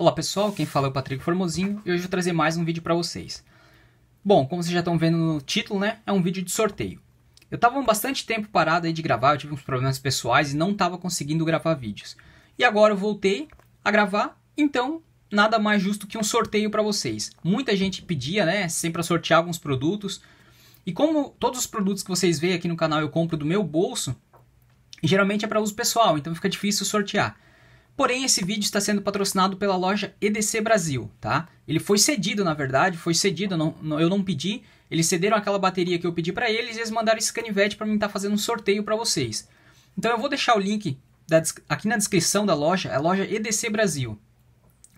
Olá pessoal, quem fala é o Patrick Formosinho e hoje eu vou trazer mais um vídeo para vocês. Bom, como vocês já estão vendo no título, né, é um vídeo de sorteio. Eu estava bastante tempo parado aí de gravar, eu tive uns problemas pessoais e não estava conseguindo gravar vídeos. E agora eu voltei a gravar, então nada mais justo que um sorteio para vocês. Muita gente pedia, né, sempre a sortear alguns produtos. E como todos os produtos que vocês veem aqui no canal eu compro do meu bolso, geralmente é para uso pessoal, então fica difícil sortear. Porém, esse vídeo está sendo patrocinado pela loja EDC Brasil, tá? Ele foi cedido, na verdade, foi cedido, não, não, eu não pedi. Eles cederam aquela bateria que eu pedi para eles e eles mandaram esse canivete para mim estar tá fazendo um sorteio para vocês. Então eu vou deixar o link da, aqui na descrição da loja, é a loja EDC Brasil.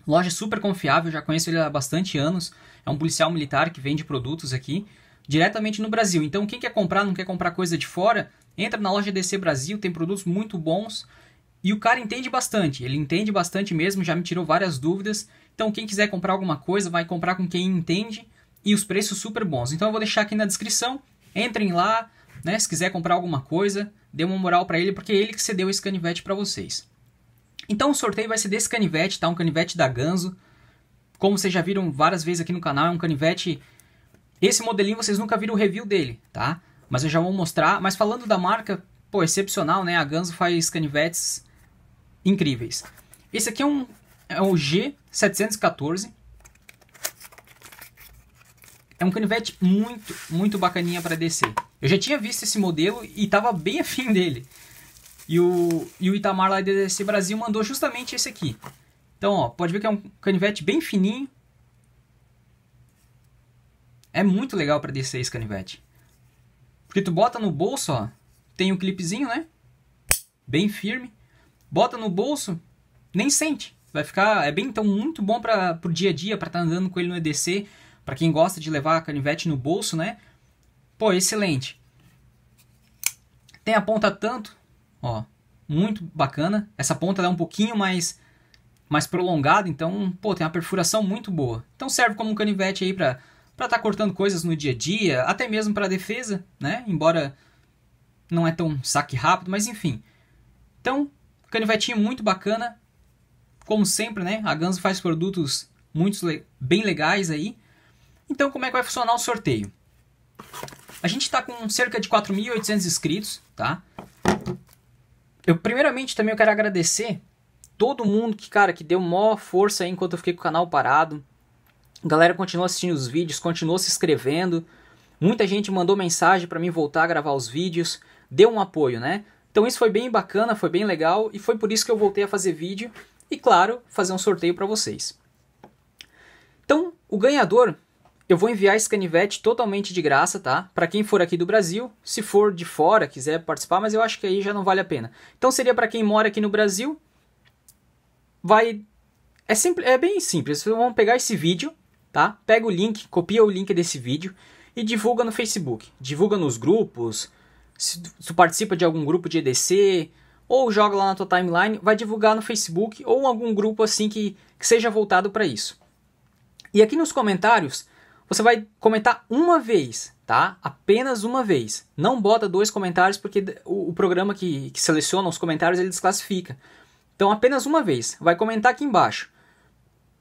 Loja super confiável, já conheço ele há bastante anos. É um policial militar que vende produtos aqui diretamente no Brasil. Então quem quer comprar, não quer comprar coisa de fora, entra na loja EDC Brasil, tem produtos muito bons. E o cara entende bastante, ele entende bastante mesmo, já me tirou várias dúvidas. Então, quem quiser comprar alguma coisa, vai comprar com quem entende e os preços super bons. Então, eu vou deixar aqui na descrição. Entrem lá, né? Se quiser comprar alguma coisa, dê uma moral para ele, porque é ele que cedeu esse canivete para vocês. Então, o sorteio vai ser desse canivete, tá? Um canivete da Ganzo. Como vocês já viram várias vezes aqui no canal, é um canivete. Esse modelinho vocês nunca viram o review dele, tá? Mas eu já vou mostrar. Mas falando da marca, pô, excepcional, né? A Ganzo faz canivetes incríveis. Esse aqui é um é um G714. É um canivete muito, muito bacaninha para descer. Eu já tinha visto esse modelo e estava bem afim dele. E o, e o Itamar lá da DDC Brasil mandou justamente esse aqui. Então, ó, pode ver que é um canivete bem fininho. É muito legal para descer esse canivete. Porque tu bota no bolso, ó, tem um clipezinho, né? Bem firme bota no bolso, nem sente. Vai ficar, é bem então muito bom para pro dia a dia, para estar tá andando com ele no EDC, para quem gosta de levar a canivete no bolso, né? Pô, excelente. Tem a ponta tanto, ó, muito bacana. Essa ponta é um pouquinho mais mais prolongada, então, pô, tem uma perfuração muito boa. Então serve como um canivete aí para para estar tá cortando coisas no dia a dia, até mesmo para defesa, né? Embora não é tão saque rápido, mas enfim. Então, Canivetinho muito bacana. Como sempre, né? A Ganso faz produtos muito le bem legais aí. Então, como é que vai funcionar o sorteio? A gente está com cerca de 4.800 inscritos, tá? Eu, primeiramente, também eu quero agradecer todo mundo que, cara, que deu maior força aí enquanto eu fiquei com o canal parado. A galera continuou assistindo os vídeos, continuou se inscrevendo. Muita gente mandou mensagem para mim voltar a gravar os vídeos. Deu um apoio, né? Então isso foi bem bacana, foi bem legal e foi por isso que eu voltei a fazer vídeo e claro, fazer um sorteio para vocês. Então, o ganhador, eu vou enviar esse canivete totalmente de graça, tá? Para quem for aqui do Brasil, se for de fora, quiser participar, mas eu acho que aí já não vale a pena. Então seria para quem mora aqui no Brasil, vai é simples, é bem simples. Vocês vão pegar esse vídeo, tá? Pega o link, copia o link desse vídeo e divulga no Facebook, divulga nos grupos, se tu participa de algum grupo de EDC, ou joga lá na tua timeline, vai divulgar no Facebook ou algum grupo assim que, que seja voltado para isso. E aqui nos comentários, você vai comentar uma vez, tá? Apenas uma vez. Não bota dois comentários porque o, o programa que, que, seleciona os comentários ele desclassifica. Então apenas uma vez. Vai comentar aqui embaixo.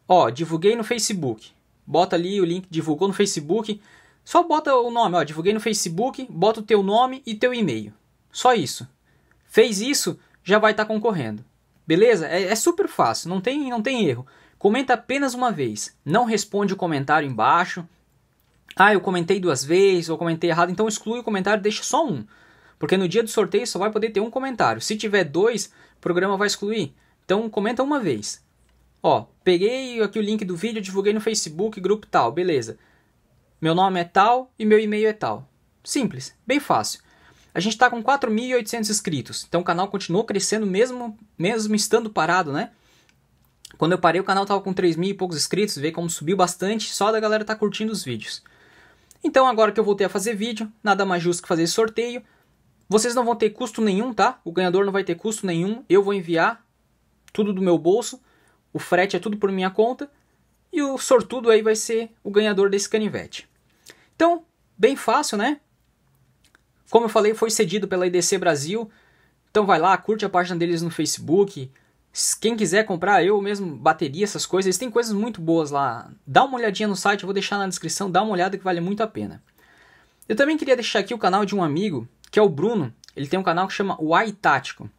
Ó, divulguei no Facebook. Bota ali o link divulgou no Facebook. Só bota o nome, ó, divulguei no Facebook, bota o teu nome e teu e-mail. Só isso. Fez isso, já vai estar tá concorrendo. Beleza? É, é, super fácil, não tem, não tem erro. Comenta apenas uma vez. Não responde o comentário embaixo. Ah, eu comentei duas vezes, ou comentei errado, então exclui o comentário, deixa só um. Porque no dia do sorteio só vai poder ter um comentário. Se tiver dois, o programa vai excluir. Então comenta uma vez. Ó, peguei aqui o link do vídeo, divulguei no Facebook, grupo tal, beleza. Meu nome é tal e meu e-mail é tal. Simples, bem fácil. A gente está com 4.800 inscritos, então o canal continuou crescendo mesmo, mesmo estando parado, né? Quando eu parei, o canal estava com 3 mil e poucos inscritos, vê como subiu bastante, só da galera tá curtindo os vídeos. Então agora que eu voltei a fazer vídeo, nada mais justo que fazer esse sorteio. Vocês não vão ter custo nenhum, tá? O ganhador não vai ter custo nenhum, eu vou enviar tudo do meu bolso, o frete é tudo por minha conta, e o sortudo aí vai ser o ganhador desse canivete. Então, bem fácil, né? Como eu falei, foi cedido pela IDC Brasil. Então vai lá, curte a página deles no Facebook. Quem quiser comprar, eu mesmo bateria, essas coisas, eles têm coisas muito boas lá. Dá uma olhadinha no site, eu vou deixar na descrição, dá uma olhada que vale muito a pena. Eu também queria deixar aqui o canal de um amigo, que é o Bruno. Ele tem um canal que chama Why Tático.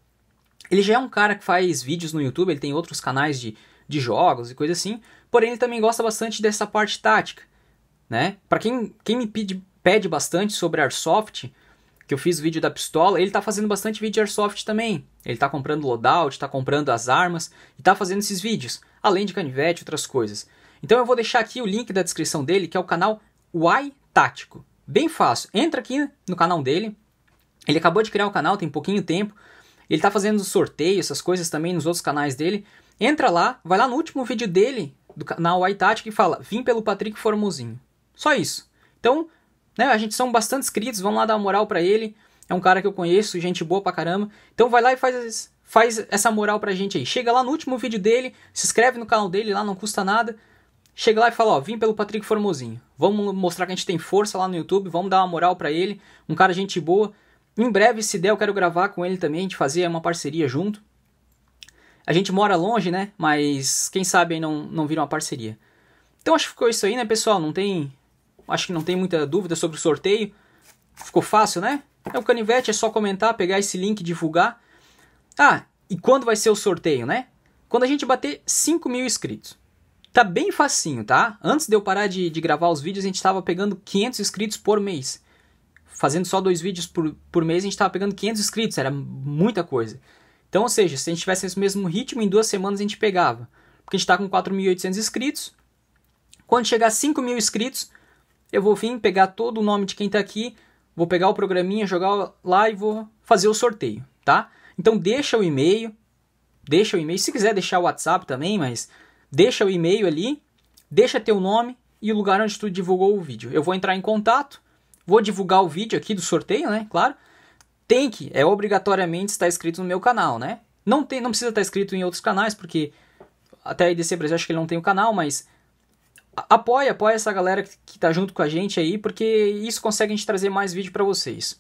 Ele já é um cara que faz vídeos no YouTube, ele tem outros canais de, de jogos e coisa assim, porém ele também gosta bastante dessa parte tática né? Para quem, quem me pede, pede bastante sobre Airsoft, que eu fiz o vídeo da pistola, ele tá fazendo bastante vídeo de Airsoft também. Ele tá comprando loadout, tá comprando as armas e tá fazendo esses vídeos, além de canivete e outras coisas. Então eu vou deixar aqui o link da descrição dele, que é o canal Y Tático. Bem fácil. Entra aqui no canal dele. Ele acabou de criar o canal, tem pouquinho tempo. Ele tá fazendo sorteio, essas coisas também nos outros canais dele. Entra lá, vai lá no último vídeo dele, do canal Y Tático, e fala: Vim pelo Patrick Formosinho. Só isso. Então, né, a gente são bastante inscritos, vamos lá dar uma moral para ele. É um cara que eu conheço, gente boa pra caramba. Então vai lá e faz, faz essa moral pra gente aí. Chega lá no último vídeo dele, se inscreve no canal dele lá, não custa nada. Chega lá e fala, ó, vim pelo Patrick Formosinho. Vamos mostrar que a gente tem força lá no YouTube, vamos dar uma moral para ele. Um cara gente boa. Em breve, se der, eu quero gravar com ele também, a gente fazer uma parceria junto. A gente mora longe, né? Mas quem sabe aí não, não vira uma parceria. Então acho que ficou isso aí, né, pessoal? Não tem Acho que não tem muita dúvida sobre o sorteio. Ficou fácil, né? É o canivete, é só comentar, pegar esse link, divulgar. Ah, e quando vai ser o sorteio, né? Quando a gente bater 5 mil inscritos. Tá bem facinho, tá? Antes de eu parar de, de gravar os vídeos, a gente estava pegando 500 inscritos por mês. Fazendo só dois vídeos por, por mês, a gente estava pegando 500 inscritos, era muita coisa. Então, ou seja, se a gente tivesse esse mesmo ritmo, em duas semanas a gente pegava. Porque a gente está com 4.800 inscritos. Quando chegar a 5 mil inscritos, eu vou vir pegar todo o nome de quem está aqui, vou pegar o programinha, jogar lá e vou fazer o sorteio, tá? Então deixa o e-mail, deixa o e-mail, se quiser deixar o WhatsApp também, mas deixa o e-mail ali, deixa teu nome e o lugar onde tu divulgou o vídeo. Eu vou entrar em contato, vou divulgar o vídeo aqui do sorteio, né? Claro. Tem que, é obrigatoriamente estar inscrito no meu canal, né? Não, tem, não precisa estar inscrito em outros canais, porque até a IDC Brasil acho que ele não tem o canal, mas apoia, apoia essa galera que, tá junto com a gente aí, porque isso consegue a gente trazer mais vídeo para vocês.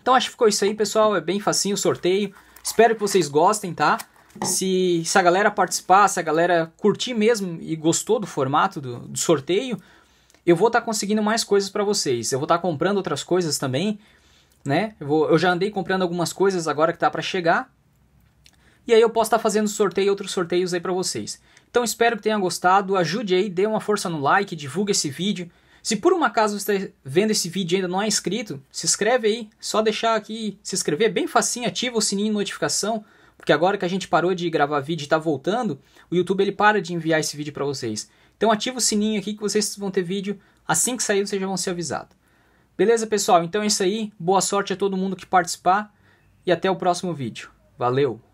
Então acho que ficou isso aí, pessoal. É bem facinho o sorteio. Espero que vocês gostem, tá? Se, se a galera participar, se a galera curtir mesmo e gostou do formato do, do sorteio, eu vou estar tá conseguindo mais coisas para vocês. Eu vou estar tá comprando outras coisas também, né? Eu, vou, eu, já andei comprando algumas coisas agora que tá para chegar. E aí eu posso estar tá fazendo sorteio, outros sorteios aí para vocês. Então espero que tenha gostado, ajude aí, dê uma força no like, divulgue esse vídeo. Se por um acaso você está vendo esse vídeo e ainda não é inscrito, se inscreve aí, só deixar aqui se inscrever, bem facinho, ativa o sininho de notificação, porque agora que a gente parou de gravar vídeo e está voltando, o YouTube ele para de enviar esse vídeo para vocês. Então ativa o sininho aqui que vocês vão ter vídeo, assim que sair vocês já vão ser avisados. Beleza, pessoal? Então é isso aí, boa sorte a todo mundo que participar e até o próximo vídeo. Valeu!